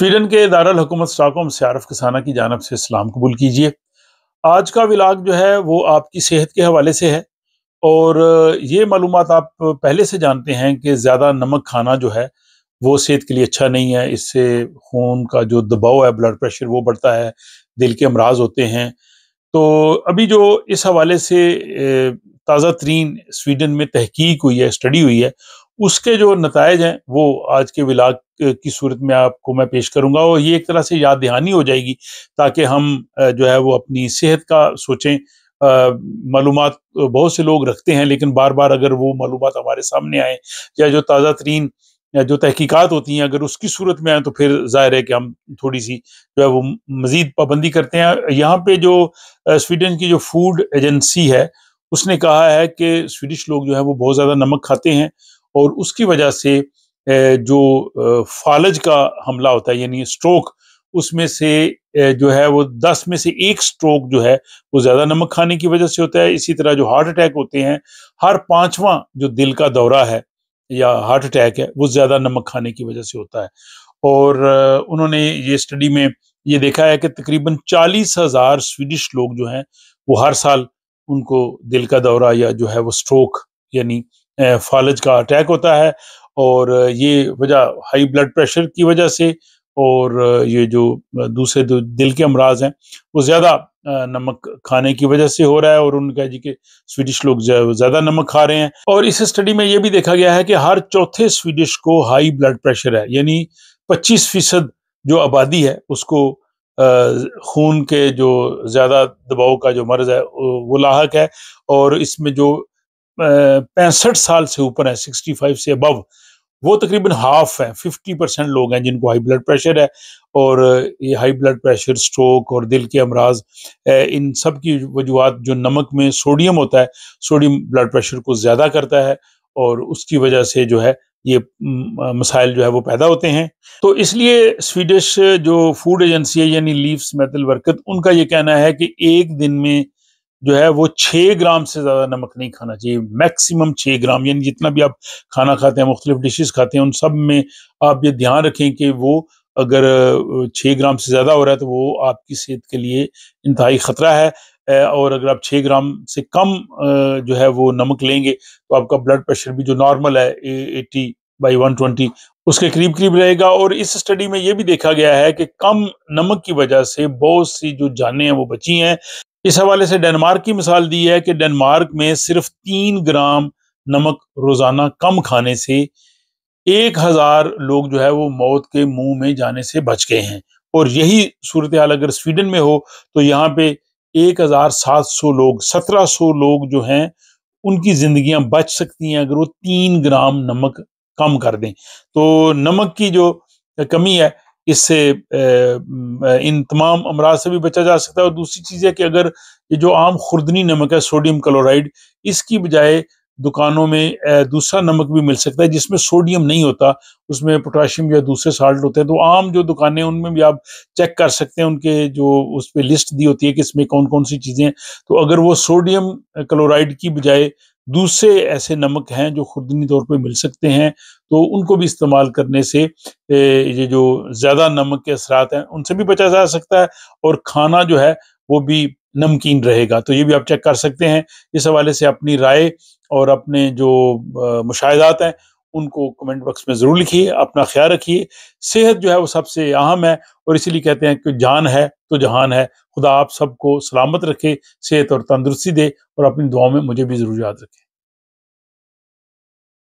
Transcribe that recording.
Sweden کے دارالحکومت سٹاکوم سیارف کسانہ کی جانب سے اسلام قبول کیجیے آج کا ولاگ جو ہے وہ آپ کی صحت کے حوالے سے ہے اور یہ معلومات آپ پہلے سے جانتے ہیں کہ زیادہ نمک کھانا جو ہے وہ صحت کے لیے اچھا نہیں ہے اس سے خون کا جو دباؤ ہے بلڈ پریشر وہ بڑھتا ہے دل کے امراض ہوتے ہیں تو ابھی جو اس حوالے سے تازہ ترین سویڈن میں تحقیق ہوئی ہے اسٹڈی ہوئی ہے اس کے جو نتائج ہیں وہ آج کے ولاگ کی صورت میں آپ کو میں پیش کروں گا اور یہ ایک طرح سے یاد دہانی ہو جائے گی تاکہ ہم جو ہے وہ اپنی صحت کا سوچیں معلومات بہت سے لوگ رکھتے ہیں لیکن بار بار اگر وہ معلومات ہمارے سامنے آئیں یا جو تازہ ترین جو تحقیقات ہوتی ہیں اگر اس کی صورت میں آئیں تو پھر ظاہر ہے کہ ہم تھوڑی سی جو ہے وہ مزید پابندی کرتے ہیں یہاں پہ جو سویڈن کی جو فوڈ ایجنسی ہے اس نے کہا ہے کہ سویڈش لوگ جو ہے وہ بہت زیادہ نمک کھاتے ہیں اور اس کی وجہ سے جو فالج کا حملہ ہوتا ہے یعنی سٹروک اس میں سے جو ہے وہ دس میں سے ایک سٹروک جو ہے وہ زیادہ نمک کھانے کی وجہ سے ہوتا ہے اسی طرح جو ہارٹ اٹیک ہوتے ہیں ہر پانچواں جو دل کا دورہ ہے یا ہارٹ اٹیک ہے وہ زیادہ نمک کھانے کی وجہ سے ہوتا ہے اور انہوں نے یہ اسٹڈی میں یہ دیکھا ہے کہ تقریباً چالیس ہزار سویڈش لوگ جو ہیں وہ ہر سال ان کو دل کا دورہ یا جو ہے وہ سٹروک یعنی فالج کا اٹیک ہوتا ہے اور یہ وجہ ہائی بلڈ پریشر کی وجہ سے اور یہ جو دوسرے دل کے امراض ہیں وہ زیادہ نمک کھانے کی وجہ سے ہو رہا ہے اور ان جی کہ سویڈش لوگ زیادہ نمک کھا رہے ہیں اور اس اسٹڈی میں یہ بھی دیکھا گیا ہے کہ ہر چوتھے سویڈش کو ہائی بلڈ پریشر ہے یعنی پچیس فیصد جو آبادی ہے اس کو خون کے جو زیادہ دباؤ کا جو مرض ہے وہ لاحق ہے اور اس میں جو پینسٹھ سال سے اوپر ہیں سکسٹی فائیو سے ابو وہ تقریباً ہاف ہیں ففٹی پرسینٹ لوگ ہیں جن کو ہائی بلڈ پریشر ہے اور یہ ہائی بلڈ پریشر سٹروک اور دل کے امراض ان سب کی وجوہات جو نمک میں سوڈیم ہوتا ہے سوڈیم بلڈ پریشر کو زیادہ کرتا ہے اور اس کی وجہ سے جو ہے یہ مسائل جو ہے وہ پیدا ہوتے ہیں تو اس لیے سویڈش جو فوڈ ایجنسی ہے یعنی لیفس میتل ورکت ان کا یہ کہنا ہے کہ ایک دن میں جو ہے وہ چھ گرام سے زیادہ نمک نہیں کھانا چاہیے میکسیمم چھ گرام یعنی جتنا بھی آپ کھانا کھاتے ہیں مختلف ڈشز کھاتے ہیں ان سب میں آپ یہ دھیان رکھیں کہ وہ اگر چھ گرام سے زیادہ ہو رہا ہے تو وہ آپ کی صحت کے لیے انتہائی خطرہ ہے اور اگر آپ چھ گرام سے کم جو ہے وہ نمک لیں گے تو آپ کا بلڈ پریشر بھی جو نارمل ہے ایٹی بائی ون ٹوینٹی اس کے قریب قریب رہے گا اور اس اسٹڈی میں یہ بھی دیکھا گیا ہے کہ کم نمک کی وجہ سے بہت سی جو جانیں ہیں وہ بچی ہیں اس حوالے سے ڈینمارک کی مثال دی ہے کہ ڈینمارک میں صرف تین گرام نمک روزانہ کم کھانے سے ایک ہزار لوگ جو ہے وہ موت کے منہ میں جانے سے بچ گئے ہیں اور یہی صورتحال اگر سویڈن میں ہو تو یہاں پہ ایک ہزار سات سو لوگ سترہ سو لوگ جو ہیں ان کی زندگیاں بچ سکتی ہیں اگر وہ تین گرام نمک کم کر دیں تو نمک کی جو کمی ہے اس سے ان تمام امراض سے بھی بچا جا سکتا ہے اور دوسری چیز ہے کہ اگر یہ جو عام خوردنی نمک ہے سوڈیم کلورائڈ اس کی بجائے دکانوں میں دوسرا نمک بھی مل سکتا ہے جس میں سوڈیم نہیں ہوتا اس میں پوٹاشیم یا دوسرے سالٹ ہوتے ہیں تو عام جو دکانیں ہیں ان میں بھی آپ چیک کر سکتے ہیں ان کے جو اس پہ لسٹ دی ہوتی ہے کہ اس میں کون کون سی چیزیں ہیں تو اگر وہ سوڈیم کلورائڈ کی بجائے دوسرے ایسے نمک ہیں جو خوردنی طور پہ مل سکتے ہیں تو ان کو بھی استعمال کرنے سے یہ جو زیادہ نمک کے اثرات ہیں ان سے بھی بچا جا سکتا ہے اور کھانا جو ہے وہ بھی نمکین رہے گا تو یہ بھی آپ چیک کر سکتے ہیں اس حوالے سے اپنی رائے اور اپنے جو مشاہدات ہیں ان کو کمنٹ باکس میں ضرور لکھیے اپنا خیال رکھیے صحت جو ہے وہ سب سے اہم ہے اور اسی لیے کہتے ہیں کہ جان ہے تو جہان ہے خدا آپ سب کو سلامت رکھے صحت اور تندرستی دے اور اپنی دعاؤں میں مجھے بھی ضرور یاد رکھے